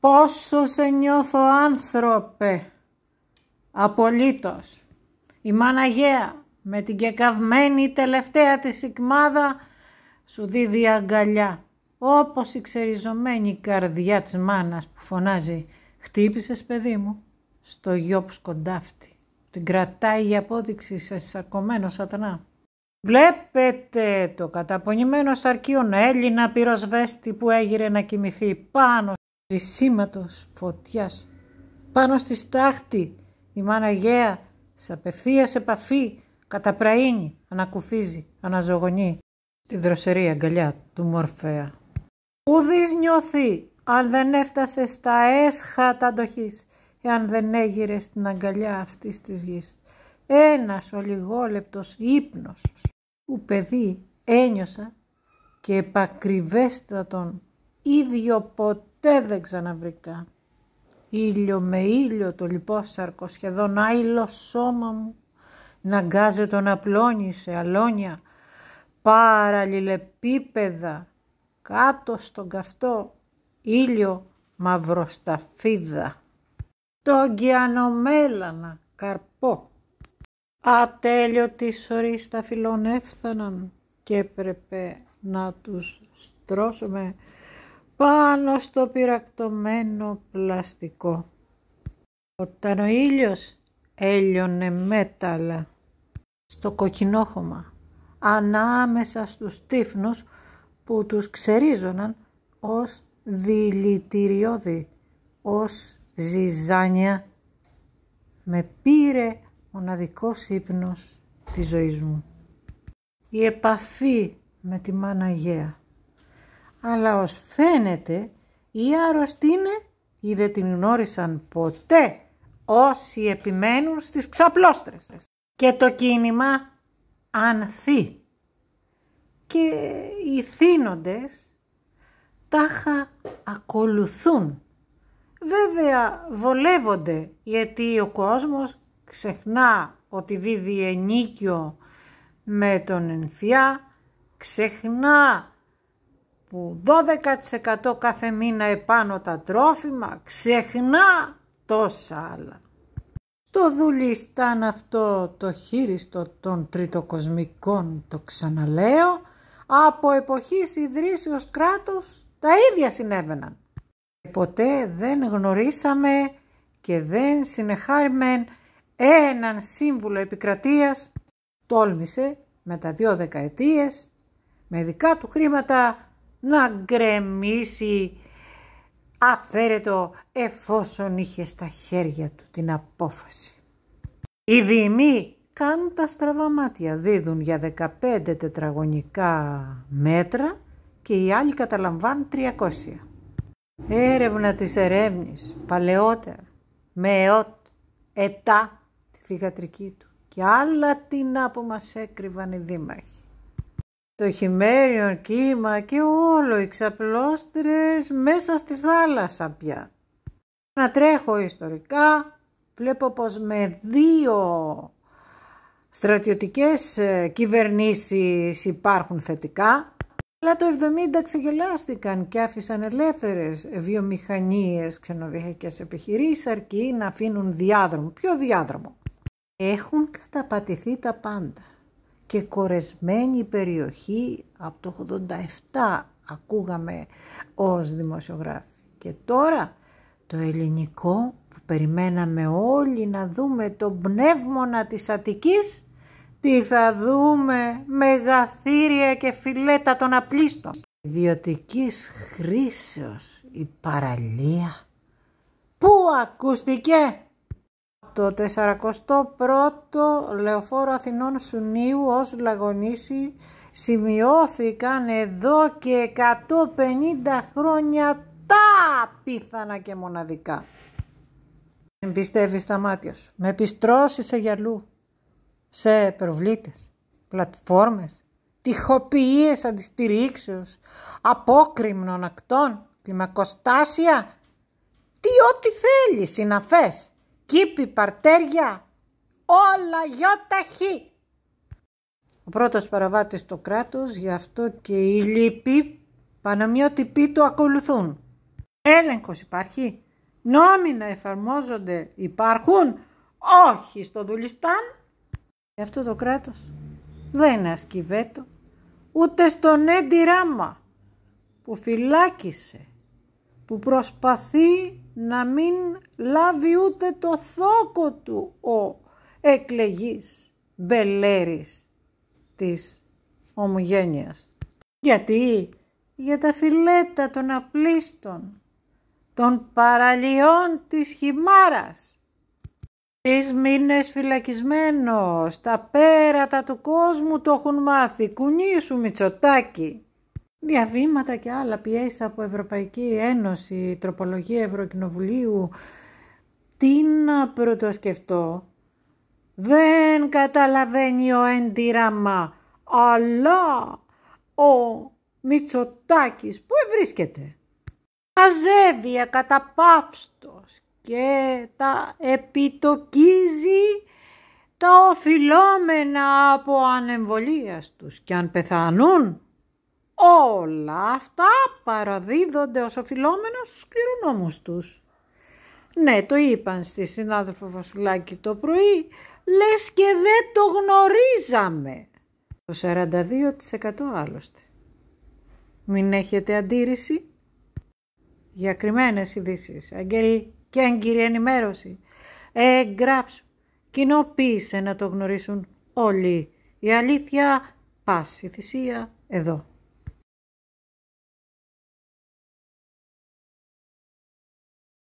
Πόσο σε νιώθω άνθρωπε, απολύτως. Η μαναγέα με την κεκαυμένη τελευταία της σικμάδα σου δίδει αγκαλιά, όπως η ξεριζωμένη καρδιά της μάνας που φωνάζει «Χτύπησες παιδί μου» στο γιο που σκοντάφτει. Την κρατάει για απόδειξη σε σακωμένο σατανά. Βλέπετε το καταπονημένο σαρκίον Έλληνα πυροσβέστη που έγινε να κοιμηθεί πάνω Ρησίματος φωτιάς. Πάνω στη στάχτη η μάνα γέα σε απευθείας επαφή καταπραίνει, ανακουφίζει, αναζωογονεί τη δροσερή αγκαλιά του Μορφέα. Ουδής νιώθει αν δεν έφτασε στα έσχα τα αντοχής εάν δεν έγειρε στην αγκαλιά αυτής της γης. Ένας ολιγόλεπτος ύπνος που παιδί ένιωσα και επακριβέστατον ίδιο ποτέ ποτέ δεν ξαναβρήκα. Ήλιο με ήλιο το λιπόσαρκο, σχεδόν άειλο σώμα μου, να γκάζε τον πλώνει σε αλόνια, παραλληλεπίπεδα, κάτω στον καυτό ήλιο μαυροσταφίδα. Το γκιανομέλανα καρπό. Ατέλειωτη τη στα έφθαναν και έπρεπε να τους στρώσουμε πάνω στο πυρακτωμένο πλαστικό. Όταν ο ήλιος έλειωνε μέταλλα στο κοκκινόχωμα, ανάμεσα στους τύφνους που τους ξερίζωναν ως δηλητηριώδη, ως ζυζάνια, με πήρε μοναδικός ύπνος της ζωής μου. Η επαφή με τη Μάνα αλλά ως φαίνεται οι είναι ή δεν την γνώρισαν ποτέ όσοι επιμένουν στις ξαπλώστρες. Και το κίνημα ανθεί. Και οι θύνοντες τάχα ακολουθούν. Βέβαια βολεύονται γιατί ο κόσμος ξεχνά ότι δίδει ενίκιο με τον ενφιά, ξεχνά που 12% κάθε μήνα επάνω τα τρόφιμα, ξεχνά τόσα άλλα. Το δουλειστάν αυτό το χείριστο των τριτοκοσμικών το ξαναλέω, από εποχής ιδρύσεως κράτους τα ίδια συνέβαιναν. Ποτέ δεν γνωρίσαμε και δεν συνεχάριμεν έναν σύμβουλο επικρατείας τόλμησε με τα δύο δεκαετίες με δικά του χρήματα να γκρεμίσει αφαίρετο εφόσον είχε στα χέρια του την απόφαση. Οι Δήμοι κάνουν τα στραβά μάτια, δίδουν για 15 τετραγωνικά μέτρα και οι άλλοι καταλαμβάνουν 300. Έρευνα της ερεύνης, παλαιότερα, με ΕΟΤ, ΕΤΑ, τη θηγατρική του και άλλα τι να που μας έκρυβαν οι δήμαρχοι το χειμέριο κύμα και όλο οι ξαπλώστρες μέσα στη θάλασσα πια. Να τρέχω ιστορικά, βλέπω πως με δύο στρατιωτικές ε, κυβερνήσεις υπάρχουν θετικά, αλλά το 70 ξεγελάστηκαν και άφησαν ελεύθερες βιομηχανίες, ξενοδοχειακές επιχειρήσεις, αρκεί να αφήνουν διάδρομο. Ποιο διάδρομο. Έχουν καταπατηθεί τα πάντα και κορεσμένη περιοχή από το 87 ακούγαμε ως δημοσιογράφη. Και τώρα το ελληνικό που περιμέναμε όλοι να δούμε το πνεύμονα της Αττικής, τι θα δούμε μεγαθύρια και φιλέτα των απλίστων. Ιδιωτικής χρήσεως η παραλία. Πού ακούστηκε! το 41ο Λεωφόρο Αθηνών Σουνίου ως λαγωνίση σημειώθηκαν εδώ και 150 χρόνια τα πίθανα και μοναδικά. Εμπιστεύεις τα μάτια σου. Με επιστρώσεις σε γυαλού, σε προβλήτες, πλατφόρμες, τυχοποιίες αντιστηρίξεως, απόκριμνων ακτών, κλιμακοστάσια, τι ό,τι θέλεις συναφές. Κύπη, παρτέρια, όλα γιοταχή. Ο πρώτος παραβάτης το κράτος, γι' αυτό και οι λύποι πανομοιότυποι του ακολουθούν. Έλεγχος υπάρχει, νόμινα εφαρμόζονται, υπάρχουν, όχι στο δουλειστάν; Γι' αυτό το κράτος δεν είναι ασκηβέτο ούτε στον έντυράμα που φυλάκισε που προσπαθεί να μην λάβει ούτε το θόκο του ο εκλεγής μπελέρης της ομογένειας. Γιατί για τα φιλέτα των απλίστων, των παραλιών της χιμάρας. Τρεις μήνες φυλακισμένος, στα πέρατα του κόσμου το έχουν μάθει, κουνήσου Μητσοτάκη διαβήματα και άλλα πιέσει από Ευρωπαϊκή Ένωση, τροπολογία Ευρωκοινοβουλίου, τι να πρωτοσκεφτώ. Δεν καταλαβαίνει ο Εντυραμά, αλλά ο Μητσοτάκης που βρίσκεται. Μαζεύει ακαταπαύστος και τα επιτοκίζει τα οφειλόμενα από ανεμβολίας τους και αν πεθάνουν Όλα αυτά παραδίδονται ως οφειλόμενος στους κληρονόμους τους. Ναι, το είπαν στη συνάδελφο Βασουλάκη το πρωί, λες και δεν το γνωρίζαμε. Το 42% άλλωστε. Μην έχετε αντίρρηση. Για κρυμμένες ειδήσεις, Αγγελί, και έγκυρη ενημέρωση. Εγγράψου, κοινοποίησε να το γνωρίσουν όλοι. Η αλήθεια πάση θυσία εδώ.